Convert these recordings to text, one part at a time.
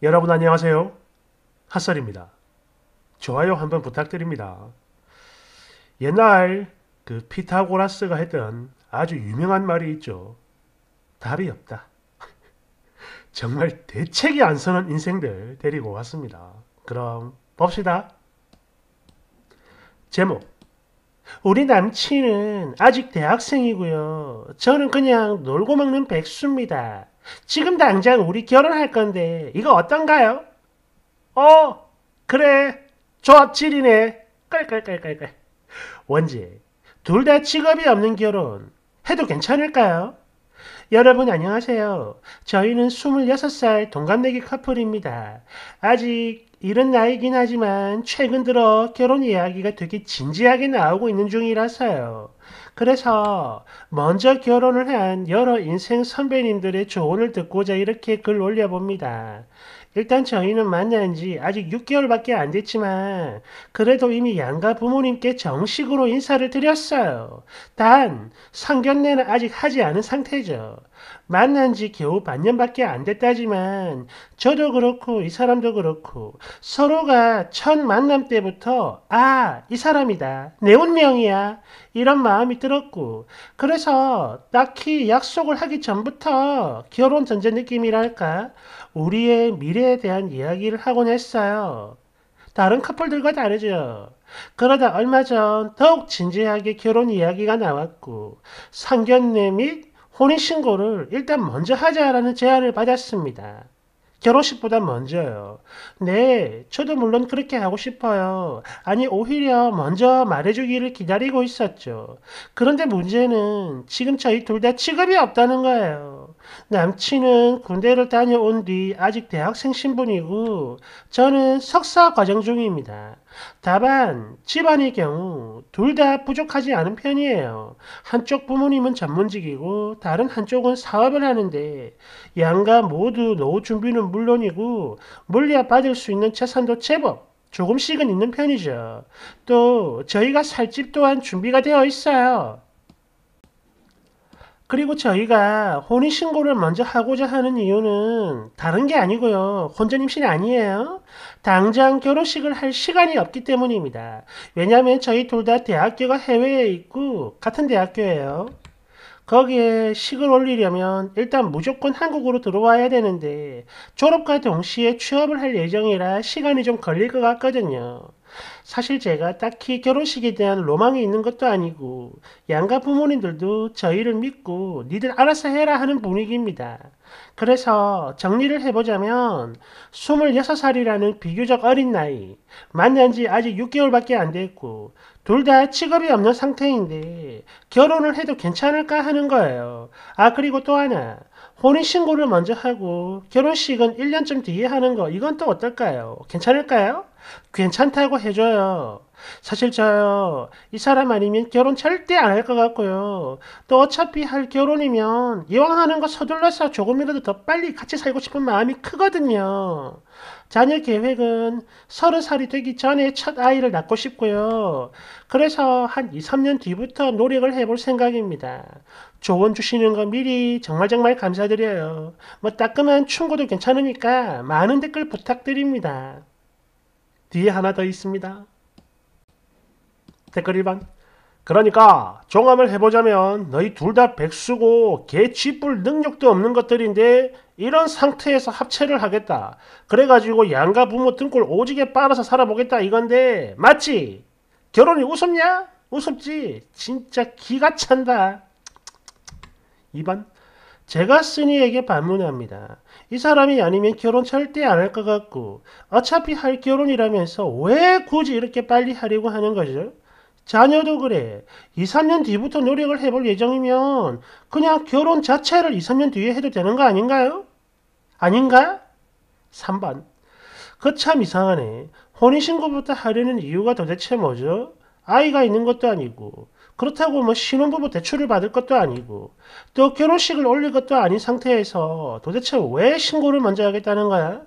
여러분 안녕하세요. 핫설입니다. 좋아요 한번 부탁드립니다. 옛날 그 피타고라스가 했던 아주 유명한 말이 있죠. 답이 없다. 정말 대책이 안 서는 인생들 데리고 왔습니다. 그럼 봅시다. 제목 우리 남친은 아직 대학생이고요. 저는 그냥 놀고 먹는 백수입니다. 지금 당장 우리 결혼할 건데 이거 어떤가요? 어 그래 좋질이네 깔깔깔깔깔 원지 둘 다 직업이 없는 결혼 해도 괜찮을까요? 여러분 안녕하세요. 저희는 26살 동갑내기 커플입니다. 아직 이런 나이긴 하지만 최근 들어 결혼 이야기가 되게 진지하게 나오고 있는 중이라서요. 그래서 먼저 결혼을 한 여러 인생 선배님들의 조언을 듣고자 이렇게 글 올려봅니다. 일단 저희는 만난 지 아직 6개월밖에 안 됐지만 그래도 이미 양가 부모님께 정식으로 인사를 드렸어요. 단 상견례는 아직 하지 않은 상태죠. 만난 지 겨우 반년밖에 안 됐다지만 저도 그렇고 이 사람도 그렇고 서로가 첫 만남 때부터 아, 이 사람이다. 내 운명이야. 이런 마음이 들었고 그래서 딱히 약속을 하기 전부터 결혼 전제 느낌이랄까 우리의 미래에 대한 이야기를 하곤 했어요. 다른 커플들과 다르죠. 그러다 얼마 전 더욱 진지하게 결혼 이야기가 나왔고 상견례 및 혼인신고를 일단 먼저 하자라는 제안을 받았습니다. 결혼식보다 먼저요. 네, 저도 물론 그렇게 하고 싶어요. 아니, 오히려 먼저 말해주기를 기다리고 있었죠. 그런데 문제는 지금 저희 둘 다 직업이 없다는 거예요. 남친은 군대를 다녀온 뒤 아직 대학생 신분이고 저는 석사 과정 중입니다. 다만 집안의 경우 둘 다 부족하지 않은 편이에요. 한쪽 부모님은 전문직이고 다른 한쪽은 사업을 하는데 양가 모두 노후 준비는 물론이고 물려 받을 수 있는 재산도 제법 조금씩은 있는 편이죠. 또 저희가 살 집 또한 준비가 되어 있어요. 그리고 저희가 혼인신고를 먼저 하고자 하는 이유는 다른 게 아니고요. 혼전임신 이 아니에요. 당장 결혼식을 할 시간이 없기 때문입니다. 왜냐하면 저희 둘 다 대학교가 해외에 있고 같은 대학교예요. 거기에 식을 올리려면 일단 무조건 한국으로 들어와야 되는데 졸업과 동시에 취업을 할 예정이라 시간이 좀 걸릴 것 같거든요. 사실 제가 딱히 결혼식에 대한 로망이 있는 것도 아니고 양가 부모님들도 저희를 믿고 니들 알아서 해라 하는 분위기입니다. 그래서 정리를 해보자면 26살이라는 비교적 어린 나이 만난 지 아직 6개월밖에 안 됐고 둘다 직업이 없는 상태인데 결혼을 해도 괜찮을까 하는 거예요. 아 그리고 또 하나 혼인신고를 먼저 하고 결혼식은 1년쯤 뒤에 하는 거 이건 또 어떨까요? 괜찮을까요? 괜찮다고 해줘요. 사실 저요 이 사람 아니면 결혼 절대 안 할 것 같고요. 또 어차피 할 결혼이면 이왕 하는 거 서둘러서 조금이라도 더 빨리 같이 살고 싶은 마음이 크거든요. 자녀 계획은 서른 살이 되기 전에 첫 아이를 낳고 싶고요. 그래서 한 2, 3년 뒤부터 노력을 해볼 생각입니다. 조언 주시는 거 미리 정말 정말 감사드려요. 뭐 따끔한 충고도 괜찮으니까 많은 댓글 부탁드립니다. 뒤에 하나 더 있습니다. 댓글 1번 그러니까 종합을 해보자면 너희 둘 다 백수고 개치뿔 능력도 없는 것들인데 이런 상태에서 합체를 하겠다. 그래가지고 양가 부모 등골 오지게 빨아서 살아보겠다 이건데 맞지? 결혼이 우습냐? 우습지? 진짜 기가 찬다. 2번 제가 쓰니에게 반문합니다. 이 사람이 아니면 결혼 절대 안 할 것 같고 어차피 할 결혼이라면서 왜 굳이 이렇게 빨리 하려고 하는 거죠? 자녀도 그래. 2, 3년 뒤부터 노력을 해볼 예정이면 그냥 결혼 자체를 2, 3년 뒤에 해도 되는 거 아닌가요? 아닌가? 3번. 그 참 이상하네. 혼인신고부터 하려는 이유가 도대체 뭐죠? 아이가 있는 것도 아니고 그렇다고 뭐 신혼부부 대출을 받을 것도 아니고 또 결혼식을 올릴 것도 아닌 상태에서 도대체 왜 신고를 먼저 하겠다는 거야?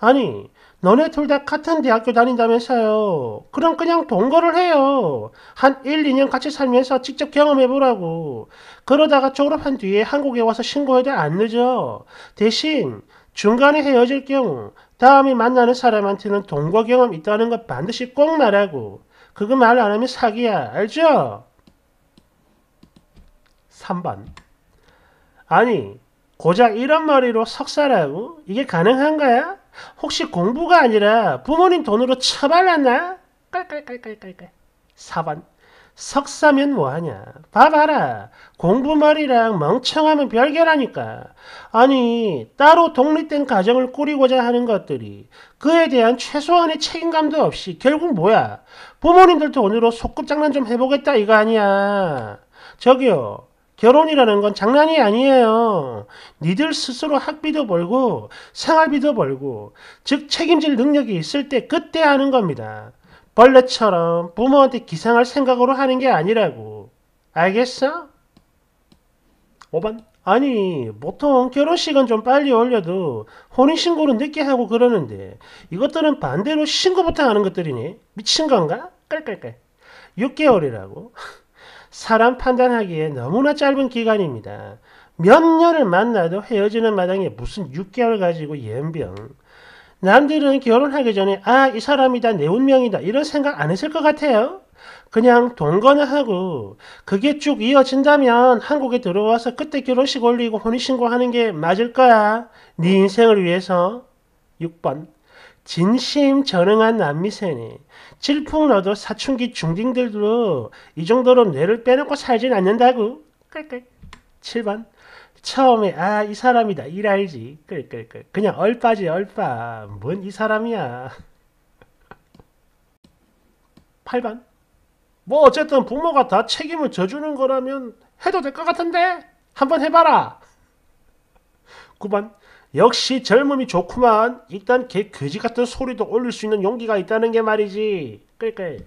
아니 너네 둘 다 같은 대학교 다닌다면서요. 그럼 그냥 동거를 해요. 한 1, 2년 같이 살면서 직접 경험해보라고. 그러다가 졸업한 뒤에 한국에 와서 신고해도 안 늦어. 대신 중간에 헤어질 경우 다음에 만나는 사람한테는 동거 경험 있다는 거 반드시 꼭 말하고. 그거 말 안 하면 사기야. 알죠? 3번. 아니, 고작 이런 머리로 석사라고? 이게 가능한 가야 혹시 공부가 아니라 부모님 돈으로 처발랐나? 깔깔깔깔깔깔. 4번. 석사면 뭐하냐? 봐봐라. 공부말이랑 멍청하면 별개라니까. 아니, 따로 독립된 가정을 꾸리고자 하는 것들이 그에 대한 최소한의 책임감도 없이 결국 뭐야? 부모님들 돈으로 소꿉장난 좀 해보겠다 이거 아니야. 저기요. 결혼이라는 건 장난이 아니에요. 니들 스스로 학비도 벌고 생활비도 벌고 즉 책임질 능력이 있을 때 그때 하는 겁니다. 벌레처럼 부모한테 기생할 생각으로 하는 게 아니라고. 알겠어? 5번 아니 보통 결혼식은 좀 빨리 올려도 혼인신고는 늦게 하고 그러는데 이것들은 반대로 신고부터 하는 것들이니 미친 건가? 깔깔깔 6개월이라고 사람 판단하기에 너무나 짧은 기간입니다. 몇 년을 만나도 헤어지는 마당에 무슨 6개월 가지고 연병. 남들은 결혼하기 전에 아, 이 사람이다, 내 운명이다, 이런 생각 안 했을 것 같아요. 그냥 동거나하고 그게 쭉 이어진다면 한국에 들어와서 그때 결혼식 올리고 혼인신고하는 게 맞을 거야. 네 인생을 위해서. 6번 진심 전응한 남미세니 질풍노도 사춘기 중딩들도 이 정도로 뇌를 빼놓고 살진 않는다고. 끌끌. 7번. 처음에 아이 사람이다 일 알지 끌끌끌 그냥 얼빠지 얼빠 뭔 이 사람이야 8번 뭐 어쨌든 부모가 다 책임을 져주는 거라면 해도 될 것 같은데 한번 해봐라 9번 역시 젊음이 좋구만. 일단 개 거지 같은 소리도 올릴 수 있는 용기가 있다는 게 말이지. 끌끌.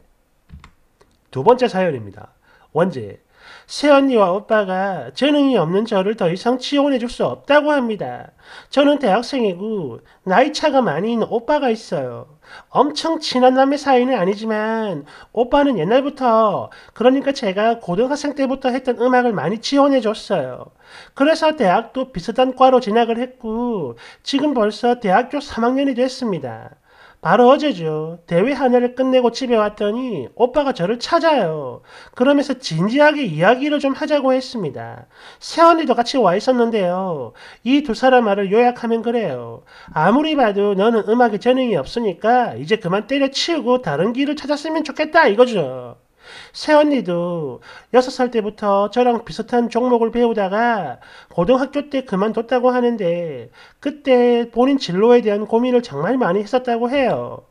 두 번째 사연입니다. 원제. 새언니와 오빠가 재능이 없는 저를 더 이상 지원해 줄 수 없다고 합니다. 저는 대학생이고 나이 차가 많이 있는 오빠가 있어요. 엄청 친한 남의 사이는 아니지만 오빠는 옛날부터 그러니까 제가 고등학생 때부터 했던 음악을 많이 지원해 줬어요. 그래서 대학도 비슷한 과로 진학을 했고 지금 벌써 대학교 3학년이 됐습니다. 바로 어제죠. 대회 한 해를 끝내고 집에 왔더니 오빠가 저를 찾아요. 그러면서 진지하게 이야기를 좀 하자고 했습니다. 새언니도 같이 와 있었는데요. 이 두 사람 말을 요약하면 그래요. 아무리 봐도 너는 음악에 재능이 없으니까 이제 그만 때려치우고 다른 길을 찾았으면 좋겠다 이거죠. 새언니도 6살 때부터 저랑 비슷한 종목을 배우다가 고등학교 때 그만뒀다고 하는데 그때 본인 진로에 대한 고민을 정말 많이 했었다고 해요.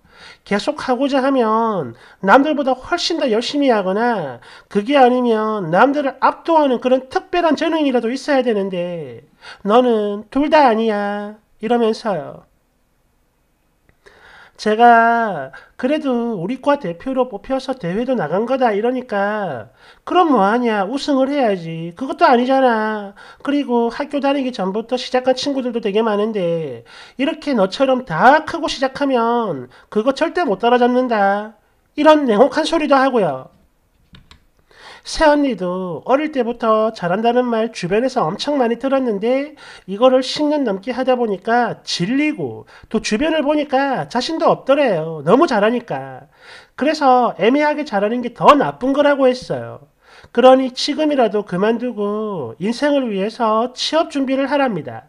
계속 하고자 하면 남들보다 훨씬 더 열심히 하거나 그게 아니면 남들을 압도하는 그런 특별한 재능이라도 있어야 되는데 너는 둘 다 아니야 이러면서요. 제가 그래도 우리 과 대표로 뽑혀서 대회도 나간 거다 이러니까 그럼 뭐하냐 우승을 해야지 그것도 아니잖아 그리고 학교 다니기 전부터 시작한 친구들도 되게 많은데 이렇게 너처럼 다 크고 시작하면 그거 절대 못 따라잡는다 이런 냉혹한 소리도 하고요 새언니도 어릴 때부터 잘한다는 말 주변에서 엄청 많이 들었는데 이거를 10년 넘게 하다 보니까 질리고 또 주변을 보니까 자신도 없더래요. 너무 잘하니까. 그래서 애매하게 잘하는 게 더 나쁜 거라고 했어요. 그러니 지금이라도 그만두고 인생을 위해서 취업 준비를 하랍니다.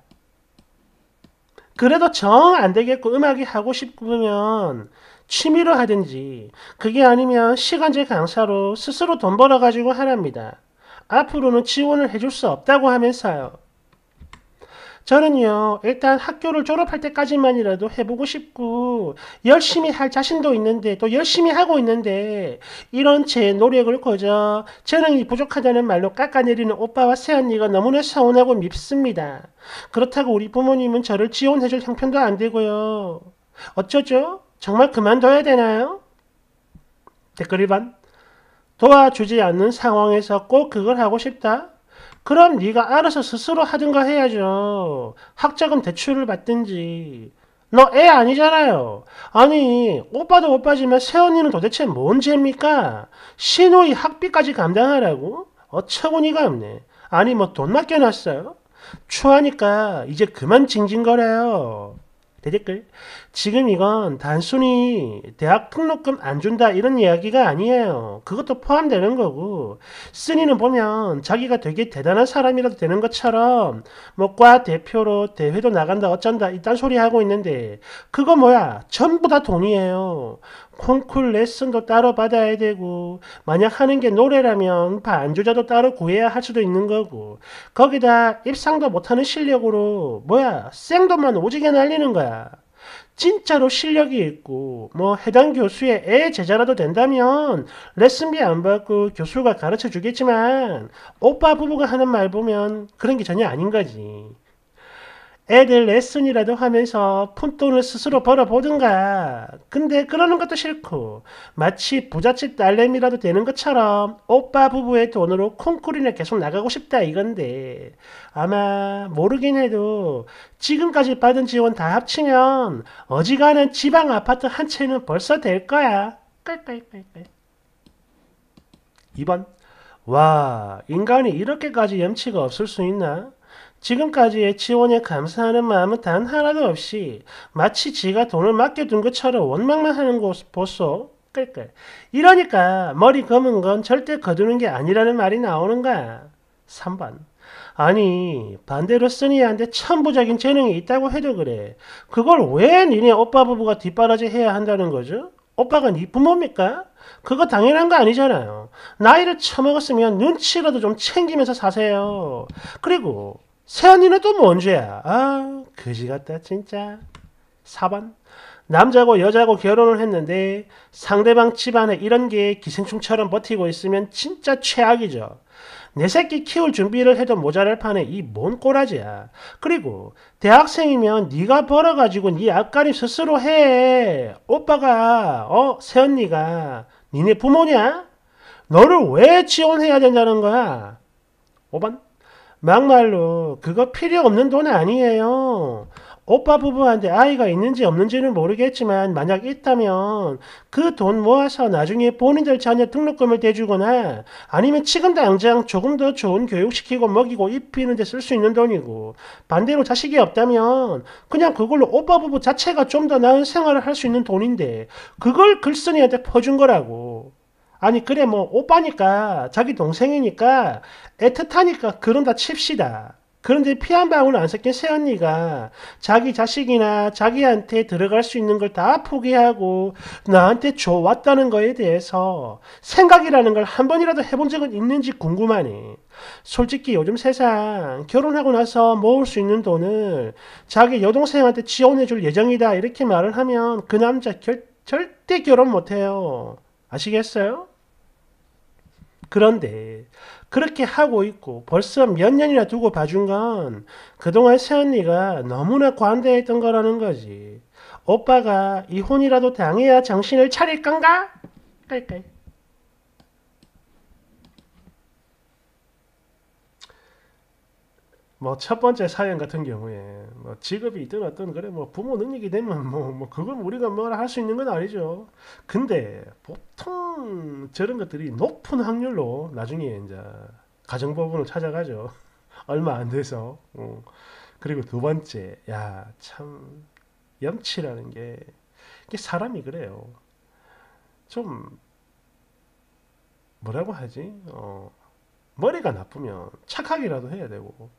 그래도 정 안 되겠고 음악이 하고 싶으면 취미로 하든지 그게 아니면 시간제 강사로 스스로 돈 벌어가지고 하랍니다. 앞으로는 지원을 해줄 수 없다고 하면서요. 저는요, 일단 학교를 졸업할 때까지만이라도 해보고 싶고, 열심히 할 자신도 있는데, 또 열심히 하고 있는데, 이런 제 노력을 거저 재능이 부족하다는 말로 깎아내리는 오빠와 새언니가 너무나 서운하고 밉습니다. 그렇다고 우리 부모님은 저를 지원해줄 형편도 안 되고요. 어쩌죠? 정말 그만둬야 되나요? 댓글 1반 도와주지 않는 상황에서 꼭 그걸 하고 싶다? 그럼 네가 알아서 스스로 하든가 해야죠. 학자금 대출을 받든지. 너 애 아니잖아요. 아니 오빠도 오빠지만 새언니는 도대체 뭔 죄입니까? 신누이 학비까지 감당하라고? 어처구니가 없네. 아니 뭐 돈 맡겨놨어요? 추하니까 이제 그만 징징거려요. 대댓글 지금 이건 단순히 대학 등록금 안 준다 이런 이야기가 아니에요. 그것도 포함되는 거고 쓰니는 보면 자기가 되게 대단한 사람이라도 되는 것처럼 뭐 과 대표로 대회도 나간다 어쩐다 이딴 소리 하고 있는데 그거 뭐야 전부 다 돈이에요. 콩쿨 레슨도 따로 받아야 되고 만약 하는 게 노래라면 반주자도 따로 구해야 할 수도 있는 거고 거기다 입상도 못하는 실력으로 뭐야 생돈만 오지게 날리는 거야 진짜로 실력이 있고 뭐 해당 교수의 애 제자라도 된다면 레슨비 안 받고 교수가 가르쳐 주겠지만 오빠 부부가 하는 말 보면 그런 게 전혀 아닌 거지 애들 레슨이라도 하면서 푼돈을 스스로 벌어보든가. 근데 그러는 것도 싫고 마치 부잣집 딸내미라도 되는 것처럼 오빠 부부의 돈으로 콩쿠리나 계속 나가고 싶다 이건데 아마 모르긴 해도 지금까지 받은 지원 다 합치면 어지간한 지방 아파트 한 채는 벌써 될 거야. 2번 와 인간이 이렇게까지 염치가 없을 수 있나? 지금까지의 지원에 감사하는 마음은 단 하나도 없이 마치 지가 돈을 맡겨둔 것처럼 원망만 하는 것 보소. 끌끌. 이러니까 머리 검은 건 절대 거두는 게 아니라는 말이 나오는 거야. 3번. 아니 반대로 쓰니한테 천부적인 재능이 있다고 해도 그래. 그걸 왜 니네 오빠 부부가 뒷바라지 해야 한다는 거죠? 오빠가 니네 부모입니까? 그거 당연한 거 아니잖아요. 나이를 처먹었으면 눈치라도 좀 챙기면서 사세요. 그리고 세연이는 또 뭔죄야? 아, 그지 같다 진짜. 4번. 남자고 여자고 결혼을 했는데 상대방 집안에 이런 게 기생충처럼 버티고 있으면 진짜 최악이죠. 내 새끼 키울 준비를 해도 모자랄 판에 이 뭔 꼬라지야. 그리고 대학생이면 네가 벌어가지고 네 앞가림 스스로 해. 오빠가 어 새언니가 니네 부모냐? 너를 왜 지원해야 된다는 거야? 5번 막말로 그거 필요 없는 돈 아니에요. 오빠 부부한테 아이가 있는지 없는지는 모르겠지만 만약 있다면 그 돈 모아서 나중에 본인들 자녀 등록금을 대주거나 아니면 지금 당장 조금 더 좋은 교육시키고 먹이고 입히는 데 쓸 수 있는 돈이고 반대로 자식이 없다면 그냥 그걸로 오빠 부부 자체가 좀 더 나은 생활을 할 수 있는 돈인데 그걸 글쓴이한테 퍼준 거라고. 아니 그래 뭐 오빠니까 자기 동생이니까 애틋하니까 그런다 칩시다. 그런데 피한 방울 안 섞인 새언니가 자기 자식이나 자기한테 들어갈 수 있는 걸 다 포기하고 나한테 줘왔다는 거에 대해서 생각이라는 걸 한 번이라도 해본 적은 있는지 궁금하니 솔직히 요즘 세상 결혼하고 나서 모을 수 있는 돈을 자기 여동생한테 지원해 줄 예정이다 이렇게 말을 하면 그 남자 결, 절대 결혼 못해요. 아시겠어요? 그런데 그렇게 하고 있고 벌써 몇 년이나 두고 봐준 건 그동안 새언니가 너무나 관대했던 거라는 거지. 오빠가 이혼이라도 당해야 정신을 차릴 건가? 깔깔. 뭐첫 번째 사연 같은 경우에 뭐 직업이 있든 어떤 그래 뭐 부모 능력이 되면 뭐뭐 뭐 그걸 우리가 뭘 할 수 있는 건 아니죠. 근데 보통 저런 것들이 높은 확률로 나중에 이제 가정법원을 찾아가죠. 얼마 안 돼서. 어. 그리고 두 번째, 야, 참, 염치라는 게, 이게 사람이 그래요. 좀, 뭐라고 하지? 어, 머리가 나쁘면 착하기라도 해야 되고,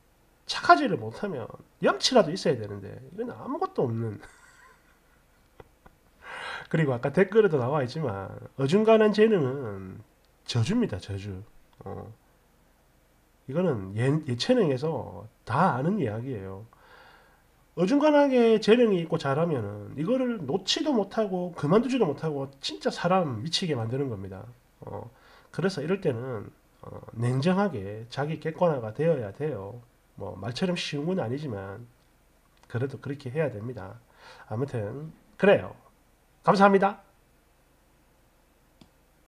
착하지를 못하면 염치라도 있어야 되는데 이건 아무것도 없는 그리고 아까 댓글에도 나와 있지만 어중간한 재능은 저주입니다 저주 어. 이거는 예, 예체능에서 다 아는 이야기예요 어중간하게 재능이 있고 잘하면 이거를 놓지도 못하고 그만두지도 못하고 진짜 사람 미치게 만드는 겁니다 어. 그래서 이럴 때는 어, 냉정하게 자기 객관화가 되어야 돼요 뭐 말처럼 쉬운 건 아니지만 그래도 그렇게 해야 됩니다. 아무튼 그래요. 감사합니다.